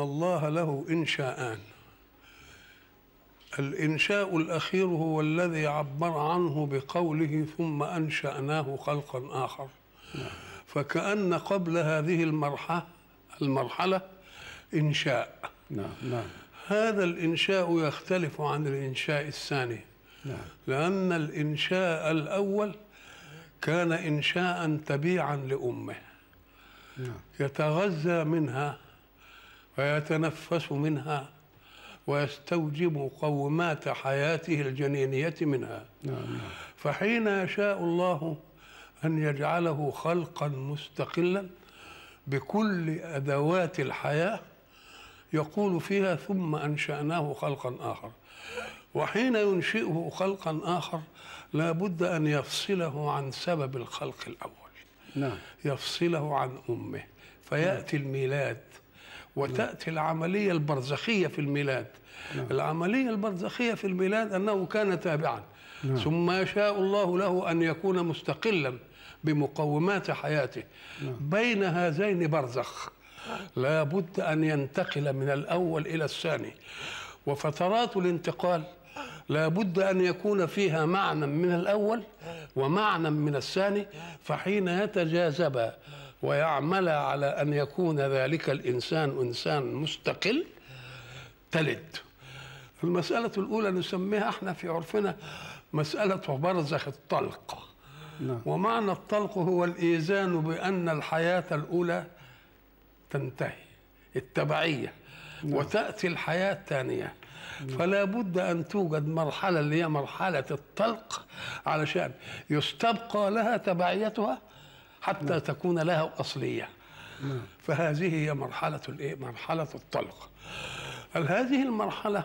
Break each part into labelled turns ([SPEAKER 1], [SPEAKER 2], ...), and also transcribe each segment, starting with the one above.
[SPEAKER 1] الله له إنشاءان الإنشاء الأخير هو الذي عبر عنه بقوله ثم أنشأناه خلقا آخر فكأن قبل هذه المرحلة المرحلة إنشاء نعم نعم هذا الإنشاء يختلف عن الإنشاء الثاني نعم لأن الإنشاء الأول كان إنشاء تبيعا لأمه نعم يتغذى منها فيتنفس منها ويستوجب قومات حياته الجنينية منها نعم. فحين يشاء الله أن يجعله خلقا مستقلا بكل أدوات الحياة يقول فيها ثم أنشأناه خلقا آخر وحين ينشئه خلقا آخر لا بد أن يفصله عن سبب الخلق الأول نعم. يفصله عن أمه فيأتي نعم. الميلاد وتأتي العملية البرزخية في الميلاد نعم. العملية البرزخية في الميلاد أنه كان تابعا نعم. ثم شاء الله له أن يكون مستقلا بمقومات حياته نعم. بين هذين برزخ لا بد أن ينتقل من الأول إلى الثاني وفترات الانتقال لا بد أن يكون فيها معنى من الأول ومعنى من الثاني فحين يتجاذبا ويعمل على أن يكون ذلك الإنسان إنسان مستقل تلد المسألة الأولى نسميها احنا في عرفنا مسألة برزخ الطلق نعم. ومعنى الطلق هو الإيزان بأن الحياة الأولى تنتهي التبعية نعم. وتأتي الحياة الثانية فلا بد أن توجد مرحلة اللي هي مرحلة الطلق علشان يستبقى لها تبعيتها حتى نعم. تكون لها أصلية نعم. فهذه هي مرحلة الإيه؟ مرحلة الطلق هل هذه المرحلة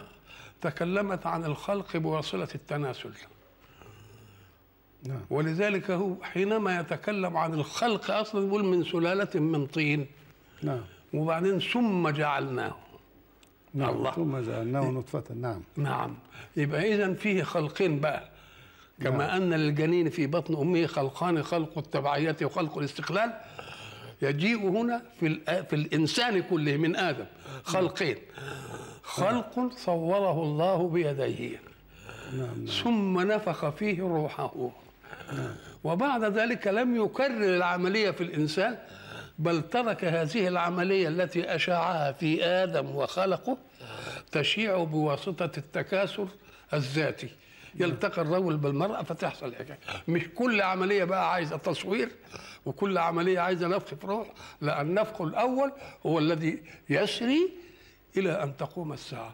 [SPEAKER 1] تكلمت عن الخلق بواسطة التناسل نعم. ولذلك هو حينما يتكلم عن الخلق أصلا يقول من سلالة من طين نعم وبعدين ثم جعلناه نعم الله. ثم جعلناه نطفة نعم نعم يبقى إذا فيه خلقين بقى كما نعم. أن للجنين في بطن أمه خلقان خلق التبعية وخلق الاستقلال يجيء هنا في, في الإنسان كله من آدم خلقين نعم. خلق صوره الله بيديه نعم. ثم نفخ فيه روحه نعم. وبعد ذلك لم يكرر العملية في الإنسان بل ترك هذه العملية التي أشاعها في آدم وخلقه تشيع بواسطة التكاثر الذاتي يلتقي الرجل بالمرأة فتحصل الحكاية مش كل عملية بقى عايزة تصوير وكل عملية عايزة نفخ في روح لا النفخ الأول هو الذي يسري إلى أن تقوم الساعة